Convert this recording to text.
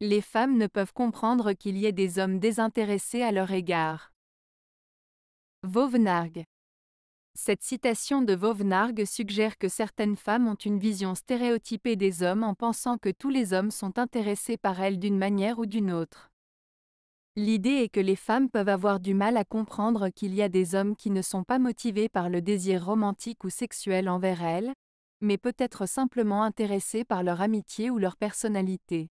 Les femmes ne peuvent comprendre qu'il y ait des hommes désintéressés à leur égard. Vauvenargue. Cette citation de Vauvenargue suggère que certaines femmes ont une vision stéréotypée des hommes en pensant que tous les hommes sont intéressés par elles d'une manière ou d'une autre. L'idée est que les femmes peuvent avoir du mal à comprendre qu'il y a des hommes qui ne sont pas motivés par le désir romantique ou sexuel envers elles, mais peut-être simplement intéressés par leur amitié ou leur personnalité.